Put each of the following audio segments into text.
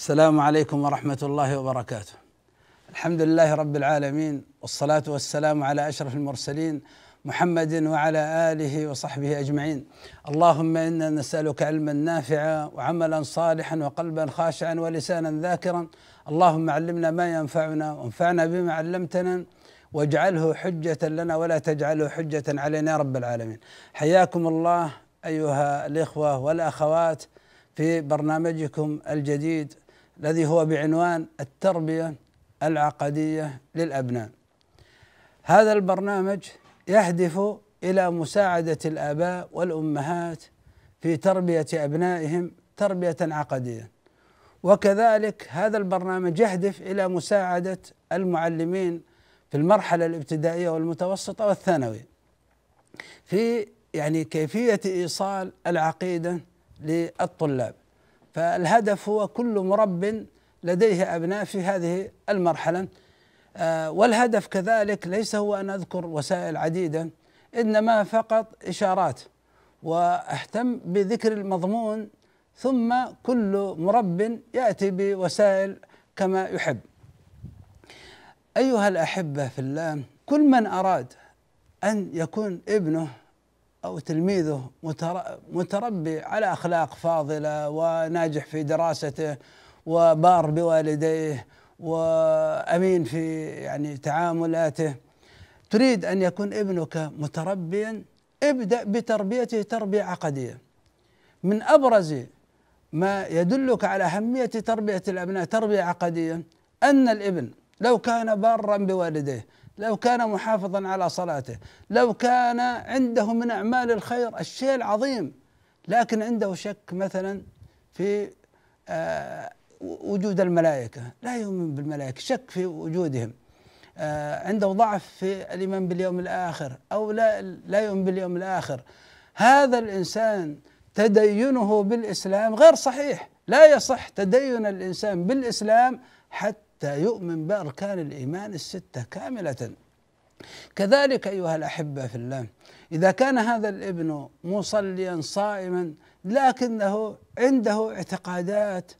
السلام عليكم ورحمة الله وبركاته. الحمد لله رب العالمين والصلاة والسلام على أشرف المرسلين محمد وعلى آله وصحبه أجمعين. اللهم إنا نسألك علما نافعا وعملا صالحا وقلبا خاشعا ولسانا ذاكرا. اللهم علمنا ما ينفعنا وانفعنا بما علمتنا واجعله حجة لنا ولا تجعله حجة علينا يا رب العالمين. حياكم الله أيها الإخوة والأخوات في برنامجكم الجديد الذي هو بعنوان التربيه العقديه للابناء هذا البرنامج يهدف الى مساعده الاباء والامهات في تربيه ابنائهم تربيه عقديه وكذلك هذا البرنامج يهدف الى مساعده المعلمين في المرحله الابتدائيه والمتوسطه والثانوي في يعني كيفيه ايصال العقيده للطلاب فالهدف هو كل مرب لديه أبناء في هذه المرحلة آه، والهدف كذلك ليس هو أن أذكر وسائل عديدة إنما فقط إشارات وأهتم بذكر المضمون ثم كل مرب يأتي بوسائل كما يحب أيها الأحبة في الله كل من أراد أن يكون ابنه أو تلميذه متربي على أخلاق فاضلة وناجح في دراسته وبار بوالديه وأمين في يعني تعاملاته تريد أن يكون ابنك متربيا ابدأ بتربيته تربية عقدية من أبرز ما يدلك على أهمية تربية الأبناء تربية عقدية أن الابن لو كان بارا بوالديه لو كان محافظا على صلاته لو كان عنده من أعمال الخير الشيء العظيم لكن عنده شك مثلا في آه، وجود الملائكة لا يؤمن بالملائكة شك في وجودهم آه، عنده ضعف في الإيمان باليوم الآخر أو لا, لا يؤمن باليوم الآخر هذا الإنسان تدينه بالإسلام غير صحيح لا يصح تدين الإنسان بالإسلام حتى حتى يؤمن بأركان الإيمان الستة كاملة كذلك أيها الأحبة في الله إذا كان هذا الابن مصليا صائما لكنه عنده اعتقادات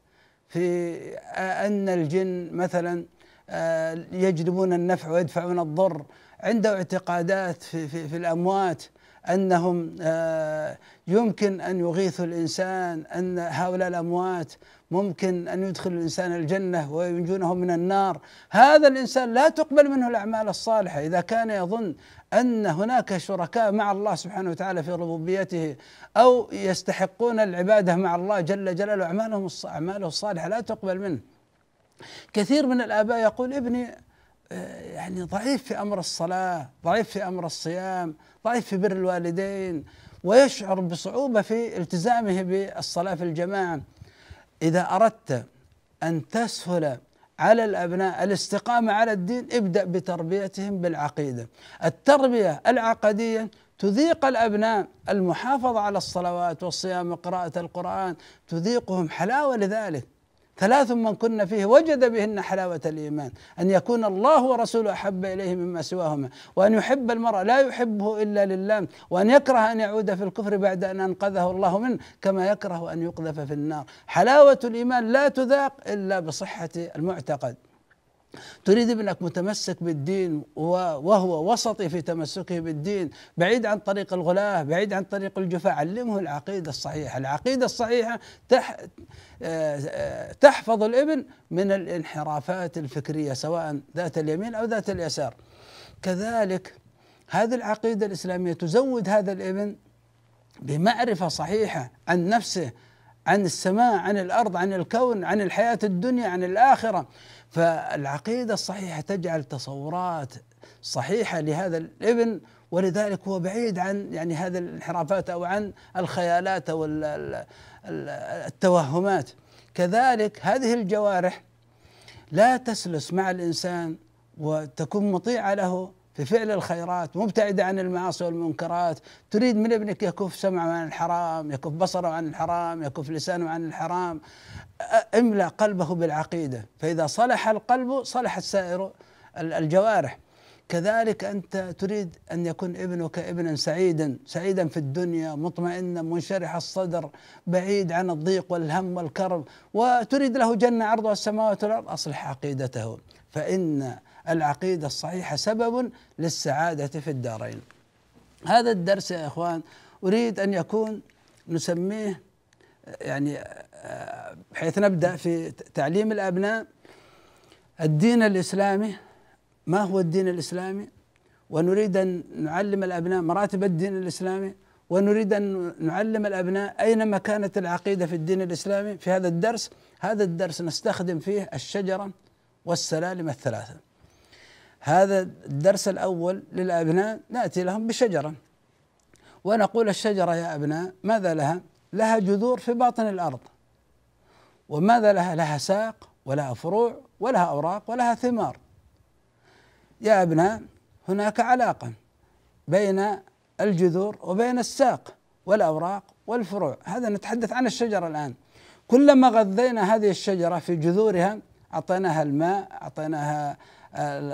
في أن الجن مثلا آه، يجلبون النفع ويدفعون الضر عنده اعتقادات في, في, في الأموات انهم آه، يمكن ان يغيثوا الانسان ان هؤلاء الاموات ممكن ان يدخل الانسان الجنه وينجونه من النار هذا الانسان لا تقبل منه الاعمال الصالحه اذا كان يظن ان هناك شركاء مع الله سبحانه وتعالى في ربوبيته او يستحقون العباده مع الله جل جلاله اعمالهم اعماله الصالحه لا تقبل منه كثير من الاباء يقول ابني آه، يعني ضعيف في امر الصلاه، ضعيف في امر الصيام، ضعيف في بر الوالدين ويشعر بصعوبه في التزامه بالصلاه في الجماعه. اذا اردت ان تسهل على الابناء الاستقامه على الدين ابدا بتربيتهم بالعقيده. التربيه العقديه تذيق الابناء المحافظه على الصلوات والصيام وقراءه القران، تذيقهم حلاوه لذلك. ثلاث من كن فيه وجد بهن حلاوة الإيمان أن يكون الله ورسوله أحب إليه مما سواهما وأن يحب المرء لا يحبه إلا لله وأن يكره أن يعود في الكفر بعد أن أنقذه الله منه كما يكره أن يقذف في النار حلاوة الإيمان لا تذاق إلا بصحة المعتقد تريد ابنك متمسك بالدين وهو وسطي في تمسكه بالدين بعيد عن طريق الغلاة بعيد عن طريق الجفاء علمه العقيدة الصحيحة العقيدة الصحيحة آه، آه، تحفظ الابن من الانحرافات الفكرية سواء ذات اليمين أو ذات اليسار كذلك هذه العقيدة الإسلامية تزود هذا الابن بمعرفة صحيحة عن نفسه عن السماء عن الارض عن الكون عن الحياه الدنيا عن الاخره فالعقيده الصحيحه تجعل تصورات صحيحه لهذا الابن ولذلك هو بعيد عن يعني هذه الانحرافات او عن الخيالات او التوهمات كذلك هذه الجوارح لا تسلس مع الانسان وتكون مطيعه له في فعل الخيرات مبتعدة عن المعاصي والمنكرات تريد من ابنك يكف سمعه عن الحرام يكف بصره عن الحرام يكف لسانه عن الحرام املأ قلبه بالعقيدة فإذا صلح القلب صلحت سائر الجوارح كذلك أنت تريد أن يكون ابنك ابنا سعيدا سعيدا في الدنيا مطمئنا منشرح الصدر بعيد عن الضيق والهم والكرب وتريد له جنة عرضها السماوات والأرض أصلح عقيدته فإن العقيده الصحيحه سبب للسعاده في الدارين. هذا الدرس يا اخوان اريد ان يكون نسميه يعني بحيث نبدا في تعليم الابناء الدين الاسلامي ما هو الدين الاسلامي؟ ونريد ان نعلم الابناء مراتب الدين الاسلامي ونريد ان نعلم الابناء اين مكانه العقيده في الدين الاسلامي في هذا الدرس، هذا الدرس نستخدم فيه الشجره والسلالم الثلاثه. هذا الدرس الأول للأبناء نأتي لهم بشجرة ونقول الشجرة يا أبناء ماذا لها؟ لها جذور في باطن الأرض وماذا لها؟ لها ساق ولها فروع ولها أوراق ولها ثمار يا أبناء هناك علاقة بين الجذور وبين الساق والأوراق والفروع هذا نتحدث عن الشجرة الآن كلما غذينا هذه الشجرة في جذورها أعطيناها الماء أعطيناها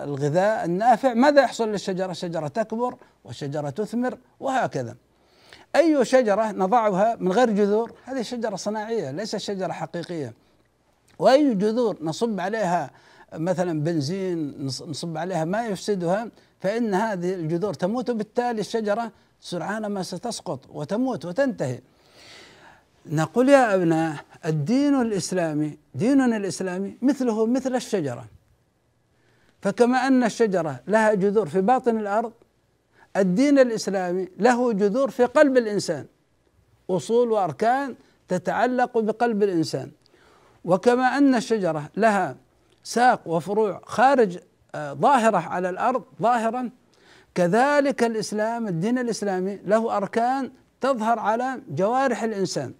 الغذاء النافع ماذا يحصل للشجرة الشجرة تكبر والشجرة تثمر وهكذا أي شجرة نضعها من غير جذور هذه شجرة صناعية ليست شجرة حقيقية وأي جذور نصب عليها مثلا بنزين نصب عليها ما يفسدها فإن هذه الجذور تموت وبالتالي الشجرة سرعان ما ستسقط وتموت وتنتهي نقول يا أبناء الدين الإسلامي ديننا الإسلامي مثله مثل الشجرة فكما ان الشجره لها جذور في باطن الارض الدين الاسلامي له جذور في قلب الانسان اصول واركان تتعلق بقلب الانسان وكما ان الشجره لها ساق وفروع خارج آه، ظاهره على الارض ظاهرا كذلك الاسلام الدين الاسلامي له اركان تظهر على جوارح الانسان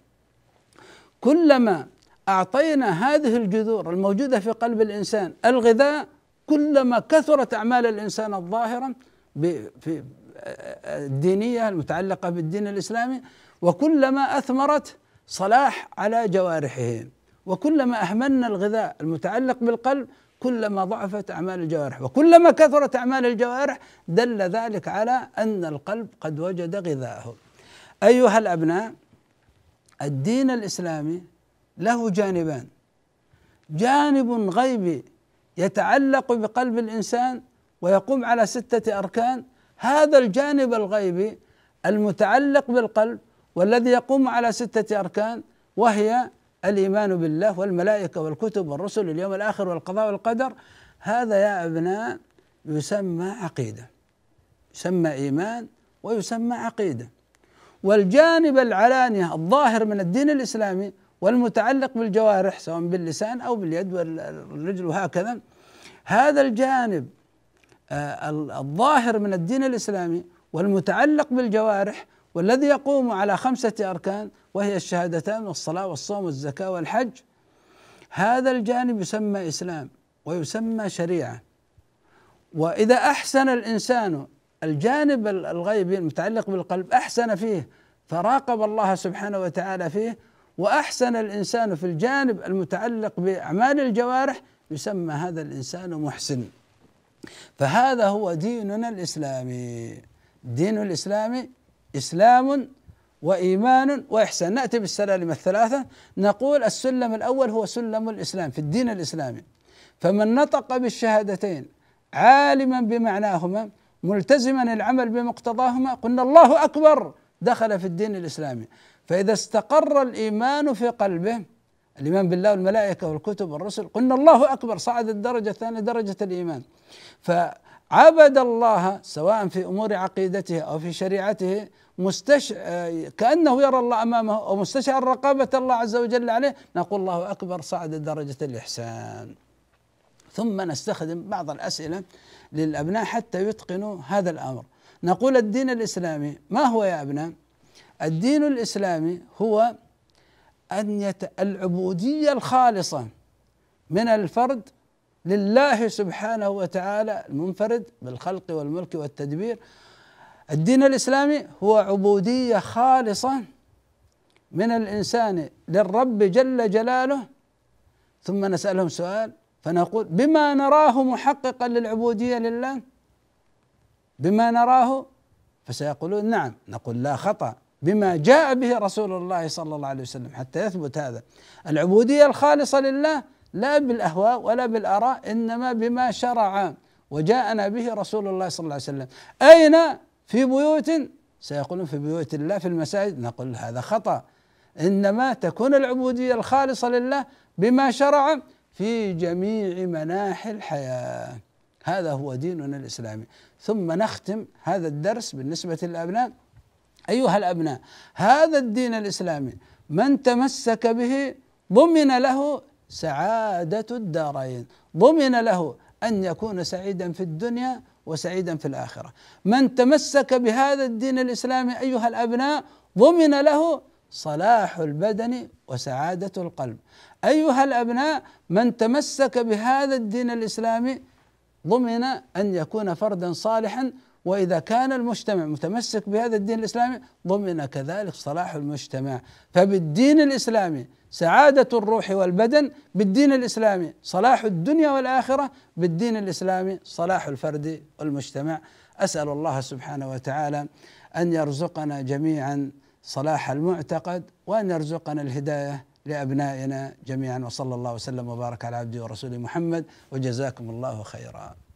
كلما اعطينا هذه الجذور الموجوده في قلب الانسان الغذاء كلما كثرت أعمال الإنسان الظاهرة في الدينية المتعلقة بالدين الإسلامي وكلما أثمرت صلاح على جوارحه وكلما أهملنا الغذاء المتعلق بالقلب كلما ضعفت أعمال الجوارح وكلما كثرت أعمال الجوارح دل ذلك على أن القلب قد وجد غذاءه أيها الأبناء الدين الإسلامي له جانبان جانب غيبي يتعلق بقلب الانسان ويقوم على سته اركان هذا الجانب الغيبي المتعلق بالقلب والذي يقوم على سته اركان وهي الايمان بالله والملائكه والكتب والرسل واليوم الاخر والقضاء والقدر هذا يا ابناء يسمى عقيده يسمى ايمان ويسمى عقيده والجانب العلاني الظاهر من الدين الاسلامي والمتعلق بالجوارح سواء باللسان أو باليد والرجل وهكذا هذا الجانب آه، الظاهر من الدين الإسلامي والمتعلق بالجوارح والذي يقوم على خمسة أركان وهي الشهادتان والصلاة والصوم والزكاة والحج هذا الجانب يسمى إسلام ويسمى شريعة وإذا أحسن الإنسان الجانب الغيبي المتعلق بالقلب أحسن فيه فراقب الله سبحانه وتعالى فيه واحسن الانسان في الجانب المتعلق باعمال الجوارح يسمى هذا الانسان محسن فهذا هو ديننا الاسلامي دين الاسلام اسلام وايمان واحسان ناتي بالسلالم الثلاثه نقول السلم الاول هو سلم الاسلام في الدين الاسلامي فمن نطق بالشهادتين عالما بمعناهما ملتزما العمل بمقتضاهما قلنا الله اكبر دخل في الدين الاسلامي فإذا استقر الإيمان في قلبه الإيمان بالله والملائكة والكتب والرسل قلنا الله أكبر صعد الدرجة الثانية درجة الإيمان فعبد الله سواء في أمور عقيدته أو في شريعته مستش... كأنه يرى الله أمامه أو مستشعر رقابة الله عز وجل عليه نقول الله أكبر صعد درجة الإحسان ثم نستخدم بعض الأسئلة للأبناء حتى يتقنوا هذا الأمر نقول الدين الإسلامي ما هو يا أبناء؟ الدين الاسلامي هو ان يت... العبوديه الخالصه من الفرد لله سبحانه وتعالى المنفرد بالخلق والملك والتدبير الدين الاسلامي هو عبوديه خالصه من الانسان للرب جل جلاله ثم نسالهم سؤال فنقول بما نراه محققا للعبوديه لله بما نراه فسيقولون نعم نقول لا خطأ بما جاء به رسول الله صلى الله عليه وسلم حتى يثبت هذا العبودية الخالصة لله لا بالأهواء ولا بالآراء إنما بما شرع وجاءنا به رسول الله صلى الله عليه وسلم أين في بيوت سيقولون في بيوت الله في المساجد نقول هذا خطأ إنما تكون العبودية الخالصة لله بما شرع في جميع مناحي الحياة هذا هو ديننا الإسلامي ثم نختم هذا الدرس بالنسبة للأبناء أيها الأبناء هذا الدين الإسلامي من تمسك به ضمن له سعادة الدارين ضمن له أن يكون سعيدا في الدنيا وسعيدا في الآخرة من تمسك بهذا الدين الإسلامي أيها الأبناء ضمن له صلاح البدن وسعادة القلب أيها الأبناء من تمسك بهذا الدين الإسلامي ضمن أن يكون فردا صالحا واذا كان المجتمع متمسك بهذا الدين الاسلامي ضمن كذلك صلاح المجتمع فبالدين الاسلامي سعاده الروح والبدن بالدين الاسلامي صلاح الدنيا والاخره بالدين الاسلامي صلاح الفرد والمجتمع اسال الله سبحانه وتعالى ان يرزقنا جميعا صلاح المعتقد وان يرزقنا الهدايه لابنائنا جميعا وصلى الله وسلم وبارك على عبده ورسوله محمد وجزاكم الله خيرا